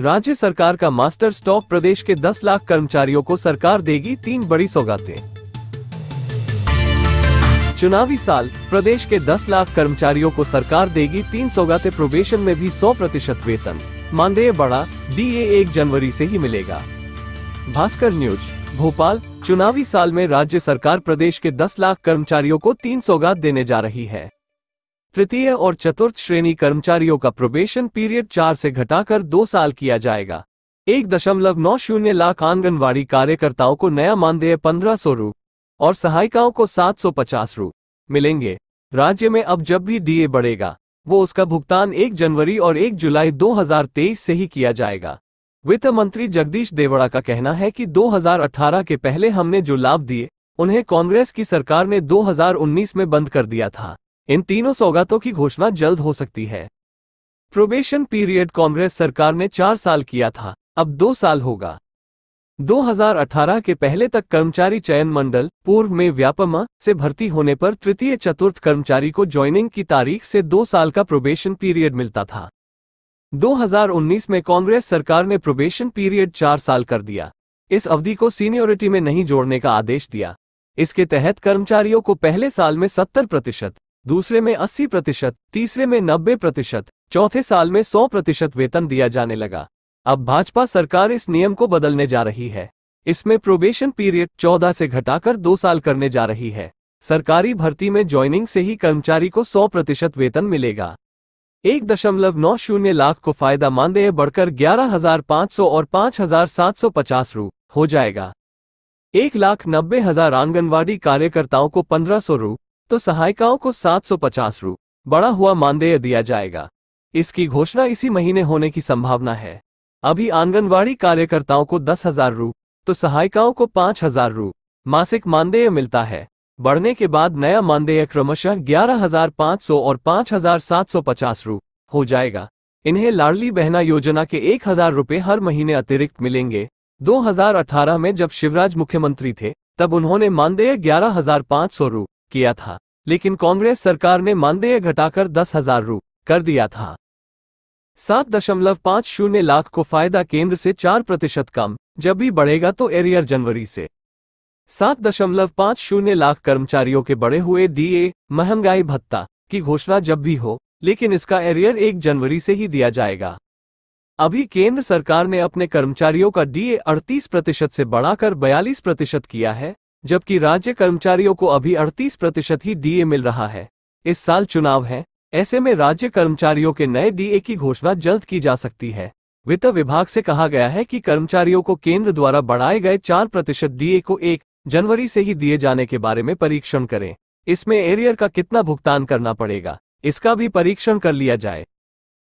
राज्य सरकार का मास्टर स्टॉक प्रदेश के 10 लाख कर्मचारियों को सरकार देगी तीन बड़ी सौगातें चुनावी साल प्रदेश के 10 लाख कर्मचारियों को सरकार देगी तीन सौगातें प्रोबेशन में भी 100 प्रतिशत वेतन मानदेय बढ़ा ए एक जनवरी से ही मिलेगा भास्कर न्यूज भोपाल चुनावी साल में राज्य सरकार प्रदेश के 10 लाख कर्मचारियों को तीन सौगात देने जा रही है तृतीय और चतुर्थ श्रेणी कर्मचारियों का प्रोबेशन पीरियड चार से घटाकर दो साल किया जाएगा एक दशमलव नौ शून्य लाख आंगनवाड़ी कार्यकर्ताओं को नया मानदेय पंद्रह सौ रू और सहायिकाओं को सात सौ पचास रू मिलेंगे राज्य में अब जब भी डीए बढ़ेगा वो उसका भुगतान एक जनवरी और एक जुलाई दो से ही किया जाएगा वित्त मंत्री जगदीश देवड़ा का कहना है कि 2018 के पहले हमने जो लाभ दिए उन्हें कांग्रेस की सरकार ने 2019 में बंद कर दिया था इन तीनों सौगातों की घोषणा जल्द हो सकती है प्रोबेशन पीरियड कांग्रेस सरकार ने चार साल किया था अब दो साल होगा 2018 के पहले तक कर्मचारी चयन मंडल पूर्व में व्यापमा से भर्ती होने पर तृतीय चतुर्थ कर्मचारी को ज्वाइनिंग की तारीख से दो साल का प्रोबेशन पीरियड मिलता था 2019 में कांग्रेस सरकार ने प्रोबेशन पीरियड चार साल कर दिया इस अवधि को सीनियोरिटी में नहीं जोड़ने का आदेश दिया इसके तहत कर्मचारियों को पहले साल में 70 प्रतिशत दूसरे में 80 प्रतिशत तीसरे में 90 प्रतिशत चौथे साल में 100 प्रतिशत वेतन दिया जाने लगा अब भाजपा सरकार इस नियम को बदलने जा रही है इसमें प्रोबेशन पीरियड 14 से घटाकर दो साल करने जा रही है सरकारी भर्ती में ज्वाइनिंग से ही कर्मचारी को 100 प्रतिशत वेतन मिलेगा एक दशमलव नौ शून्य लाख को फायदा मानदेय बढ़कर ग्यारह हजार पाँच सौ और पाँच हजार सात सौ पचास रू हो जाएगा एक लाख नब्बे हजार आंगनवाड़ी कार्यकर्ताओं को पंद्रह सौ रू तो सहायिकाओं को सात रू बड़ा हुआ मानदेय दिया जाएगा इसकी घोषणा इसी महीने होने की संभावना है अभी आंगनवाड़ी कार्यकर्ताओं को दस हजार रू तो सहायिकाओं को पांच हजार रू मासिक मानदेय मिलता है बढ़ने के बाद नया मानदेय क्रमशः ग्यारह हजार पांच सौ और पांच हजार सात सौ पचास रू हो जाएगा इन्हें लाडली बहना योजना के एक हजार रुपये हर महीने अतिरिक्त मिलेंगे 2018 में जब शिवराज मुख्यमंत्री थे तब उन्होंने मानदेय ग्यारह हजार पांच सौ रू किया था लेकिन कांग्रेस सरकार ने मानदेय घटाकर दस हजार रू कर दिया था सात दशमलव पाँच शून्य लाख को फायदा केंद्र से चार प्रतिशत कम जब भी बढ़ेगा तो एरियर जनवरी से सात दशमलव पाँच शून्य लाख कर्मचारियों के बढ़े हुए डीए महंगाई भत्ता की घोषणा जब भी हो लेकिन इसका एरियर एक जनवरी से ही दिया जाएगा अभी केंद्र सरकार ने अपने कर्मचारियों का डीए 38 प्रतिशत से बढ़ाकर 42 प्रतिशत किया है जबकि राज्य कर्मचारियों को अभी 38 प्रतिशत ही डीए मिल रहा है इस साल चुनाव है ऐसे में राज्य कर्मचारियों के नए डीए की घोषणा जल्द की जा सकती है वित्त विभाग से कहा गया है कि कर्मचारियों को केंद्र द्वारा बढ़ाए गए चार प्रतिशत डीए को एक जनवरी से ही दिए जाने के बारे में परीक्षण करें इसमें एरियर का कितना भुगतान करना पड़ेगा इसका भी परीक्षण कर लिया जाए